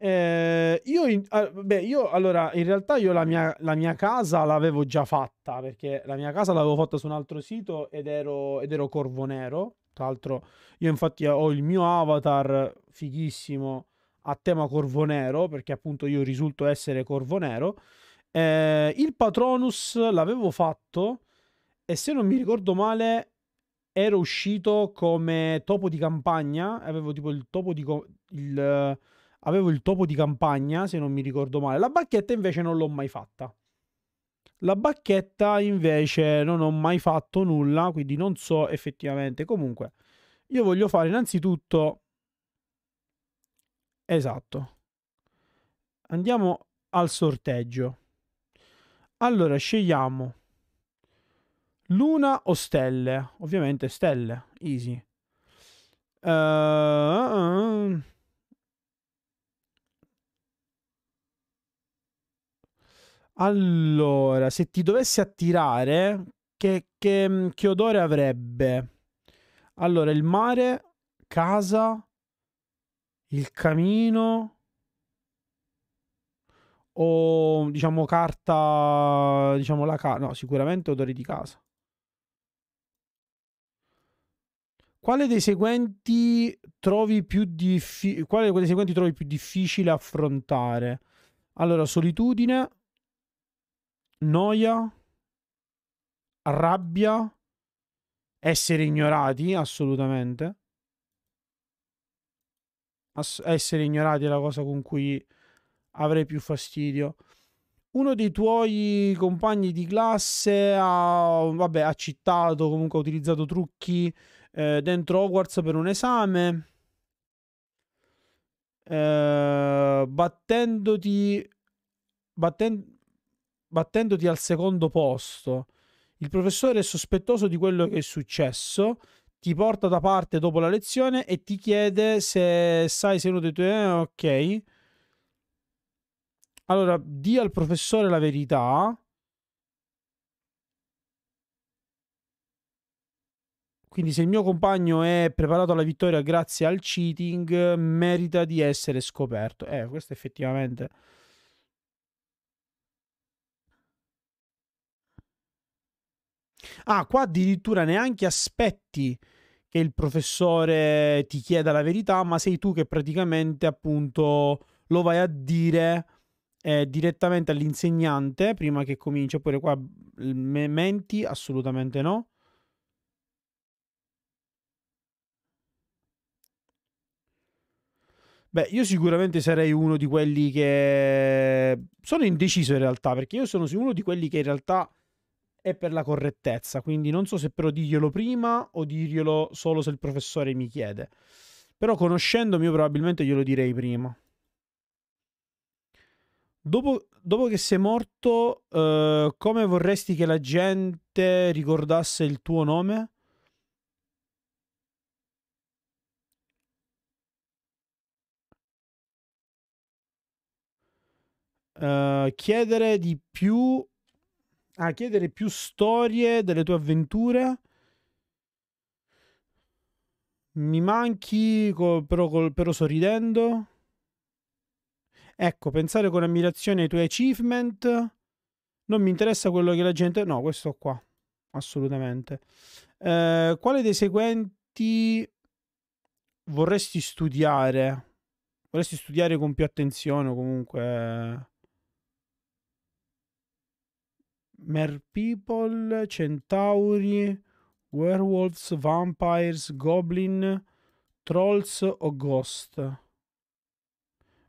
Eh, io, in, eh, beh, io allora in realtà io la mia, la mia, casa l'avevo già fatta perché la mia casa l'avevo fatta su un altro sito ed ero, ed ero Corvo Nero. Tra l'altro, io infatti eh, ho il mio avatar fighissimo a tema Corvo Nero perché appunto io risulto essere Corvo Nero. Eh, il Patronus l'avevo fatto e se non mi ricordo male ero uscito come topo di campagna. Avevo tipo il topo di. Co- il, avevo il topo di campagna, se non mi ricordo male. La bacchetta invece non l'ho mai fatta. La bacchetta invece non ho mai fatto nulla, quindi non so effettivamente. Comunque, io voglio fare innanzitutto... Esatto. Andiamo al sorteggio. Allora, scegliamo luna o stelle. Ovviamente stelle, easy. Uh, Allora, se ti dovessi attirare, che, che, mm, che odore avrebbe? Allora, il mare, casa, il camino o diciamo carta, diciamo la casa, no, sicuramente odori di casa. Quale dei seguenti trovi più difficile? quale dei seguenti trovi più difficile affrontare? Allora, solitudine, noia, rabbia, essere ignorati, assolutamente. Ass essere ignorati è la cosa con cui avrei più fastidio. Uno dei tuoi compagni di classe ha, vabbè, ha citato, comunque ha utilizzato trucchi eh, dentro Hogwarts per un esame. Eh, battendoti... Batten battendoti al secondo posto. Il professore è sospettoso di quello che è successo, ti porta da parte dopo la lezione e ti chiede se sai se uno dei tuoi... Eh, ok. Allora, di al professore la verità. Quindi se il mio compagno è preparato alla vittoria grazie al cheating, merita di essere scoperto. Eh, questo effettivamente... Ah, qua addirittura neanche aspetti che il professore ti chieda la verità, ma sei tu che praticamente appunto lo vai a dire eh, direttamente all'insegnante prima che cominci. Oppure qua mm, me menti? Assolutamente no. Beh, io sicuramente sarei uno di quelli che sono indeciso in realtà, perché io sono uno di quelli che in realtà e per la correttezza. Quindi non so se però dirglielo prima o dirglielo solo se il professore mi chiede. Però conoscendomi io probabilmente glielo direi prima. Dopo, dopo che sei morto, eh, come vorresti che la gente ricordasse il tuo nome? Uh, chiedere di più a chiedere più storie delle tue avventure. Mi manchi, però, però sorridendo. Ecco, pensare con ammirazione ai tuoi achievement. Non mi interessa quello che la gente... No, questo qua. Assolutamente. Eh, quale dei seguenti vorresti studiare? Vorresti studiare con più attenzione o comunque... Merpeople, Centauri, Werewolves, Vampires, Goblin, Trolls o Ghost?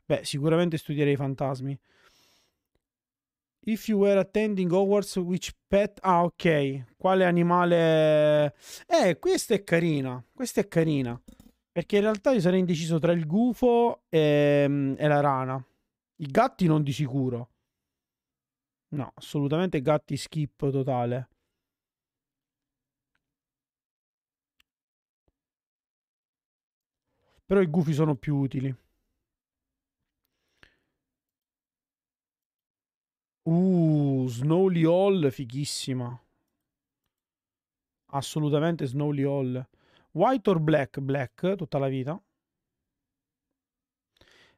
Beh, sicuramente studierei i fantasmi. If you were attending Hogwarts, which pet... Ah, ok. Quale animale... Eh, questa è carina. Questa è carina. Perché in realtà io sarei indeciso tra il gufo e, mm, e la rana. I gatti non di sicuro. No, assolutamente gatti skip totale. Però i gufi sono più utili. Uh, Snowy Hall, fighissima. Assolutamente Snowy Hall. White or black? Black, tutta la vita.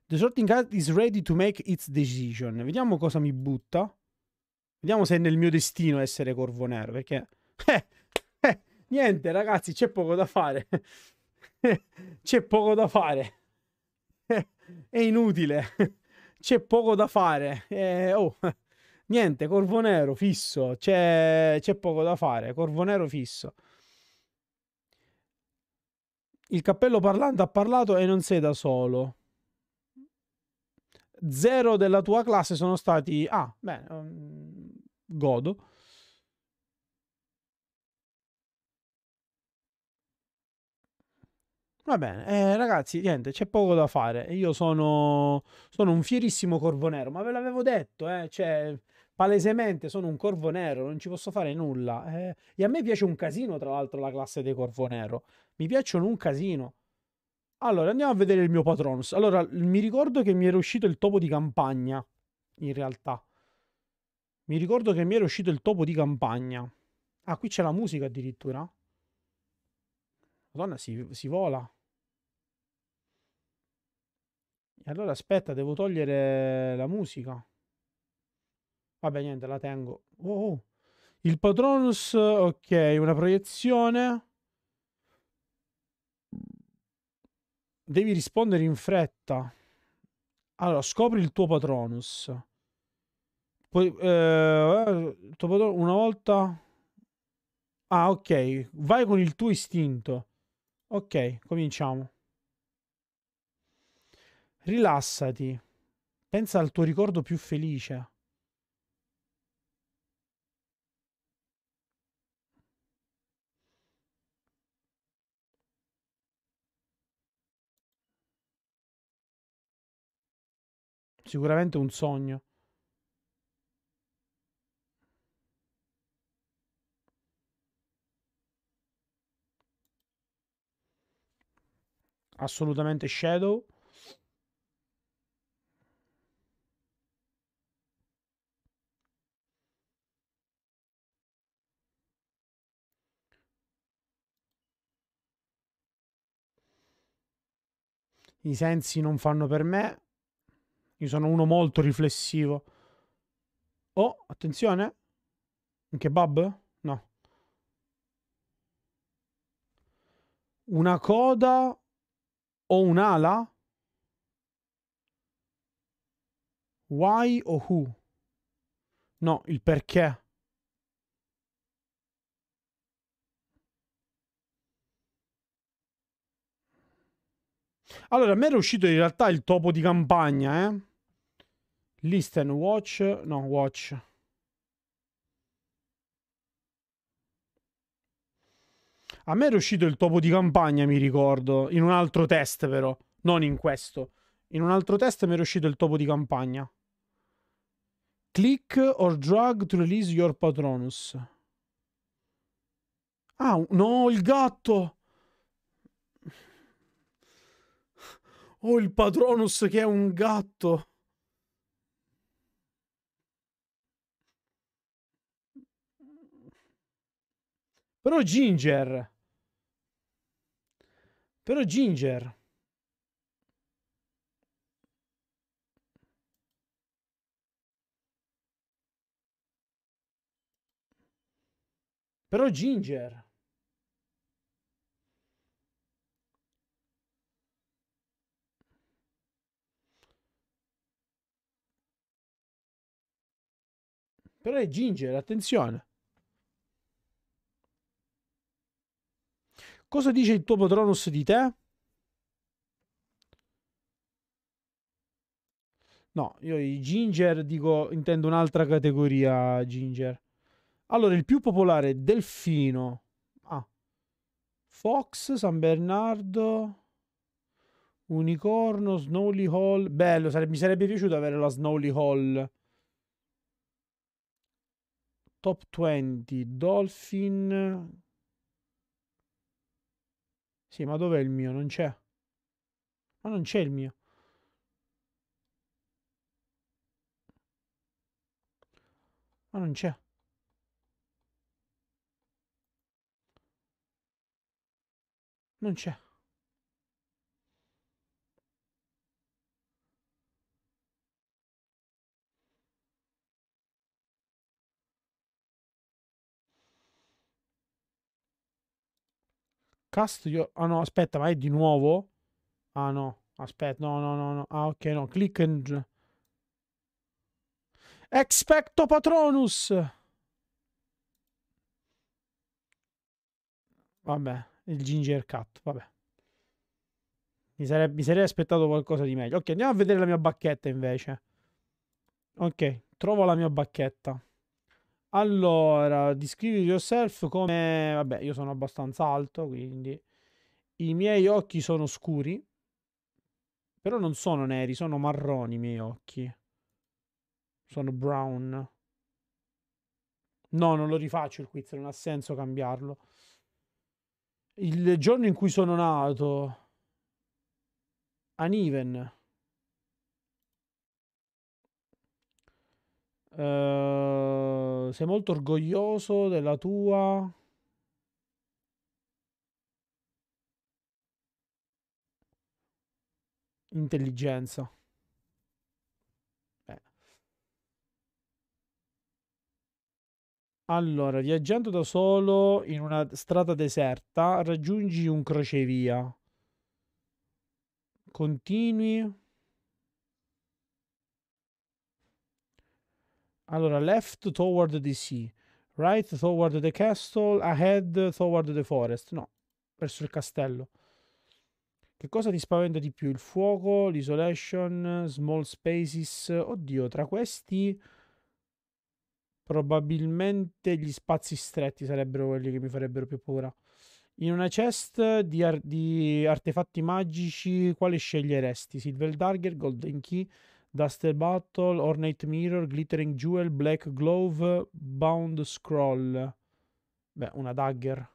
The sorting card is ready to make its decision. Vediamo cosa mi butta. Vediamo se è nel mio destino essere corvo nero, perché... Eh, eh, niente, ragazzi, c'è poco da fare. c'è poco da fare. è inutile. c'è poco da fare. Eh, oh. Niente, corvo nero fisso. C'è, c'è poco da fare. Corvo nero fisso. Il cappello parlante ha parlato e non sei da solo. Zero della tua classe sono stati... Ah, beh, godo. Va bene, eh, ragazzi, niente, c'è poco da fare. Io sono, sono un fierissimo corvo nero, ma ve l'avevo detto, eh, cioè, palesemente sono un corvo nero, non ci posso fare nulla. Eh. E a me piace un casino, tra l'altro, la classe dei corvo nero. Mi piacciono un casino. Allora, andiamo a vedere il mio Patronus. Allora, mi ricordo che mi era uscito il topo di campagna, in realtà. Mi ricordo che mi era uscito il topo di campagna. Ah, qui c'è la musica addirittura. Madonna, si, si vola. E allora aspetta, devo togliere la musica. Vabbè, niente, la tengo. Oh, oh. Il Patronus, ok, una proiezione. Devi rispondere in fretta. Allora, scopri il tuo Patronus. Poi, eh, una volta... Ah, ok. Vai con il tuo istinto. Ok, cominciamo. Rilassati. Pensa al tuo ricordo più felice. Sicuramente un sogno. assolutamente Shadow. I sensi non fanno per me. Io sono uno molto riflessivo. Oh, attenzione. Un kebab? No. Una coda o un'ala? Why o who? No, il perché. Allora, a me era uscito in realtà il topo di campagna, eh. Listen, watch, no, watch. A me era uscito il topo di campagna, mi ricordo, in un altro test però, non in questo. In un altro test mi era uscito il topo di campagna. Click or drag to release your patronus. Ah, no, il gatto! Oh, il patronus che è un gatto! Però Ginger... Però Ginger... Però Ginger... Però è Ginger, attenzione. Cosa dice il tuo Patronus di te? No, io i Ginger dico, intendo un'altra categoria Ginger. Allora, il più popolare, Delfino. Ah. Fox, San Bernardo, Unicorno, Snowy Hall. Bello, sare mi sarebbe piaciuto avere la Snowy Hall. Top 20, Dolphin, sì, ma dov'è il mio? Non c'è. Ma non c'è il mio. Ma non c'è. Non c'è. Cast your... Ah no, aspetta, ma è di nuovo? Ah no, aspetta, no, no, no, no. Ah ok, no, click and... Expecto Patronus! Vabbè, il Ginger cut vabbè. Mi sarei, mi sarei aspettato qualcosa di meglio. Ok, andiamo a vedere la mia bacchetta invece. Ok, trovo la mia bacchetta. Allora, descrivi yourself come... Vabbè, io sono abbastanza alto, quindi... I miei occhi sono scuri. Però non sono neri, sono marroni i miei occhi. Sono brown. No, non lo rifaccio il quiz, non ha senso cambiarlo. Il giorno in cui sono nato... Aniven. Uh... Ehm, sei molto orgoglioso della tua... Intelligenza. Allora, viaggiando da solo in una strada deserta, raggiungi un crocevia. Continui Allora, left toward the sea, right toward the castle, ahead toward the forest. No, verso il castello. Che cosa ti spaventa di più? Il fuoco, l'isolation, small spaces. Oddio, tra questi probabilmente gli spazi stretti sarebbero quelli che mi farebbero più paura. In una chest di, ar di artefatti magici, quale sceglieresti? Silver Dagger, Golden Key, Duster Battle, Ornate Mirror, Glittering Jewel, Black Glove, Bound Scroll. Beh, una dagger.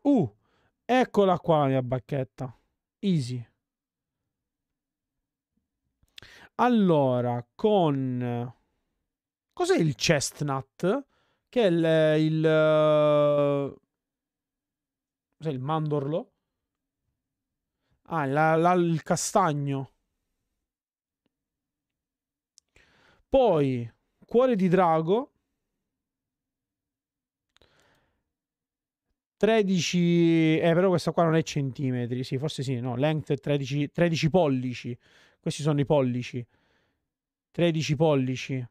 Uh, eccola qua la mia bacchetta. Easy. Allora, con... Cos'è il chestnut? Che è il... il... Eh, cos'è il mandorlo? Ah, la, la, il castagno. Poi, cuore di drago. 13... Eh, però questa qua non è centimetri. Sì, forse sì, no. Length 13, 13 pollici. Questi sono i pollici. 13 pollici.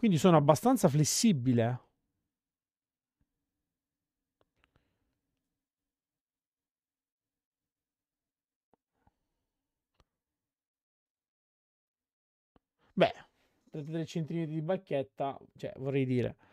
Quindi sono abbastanza flessibile. Beh, 3 cm di bacchetta, cioè vorrei dire.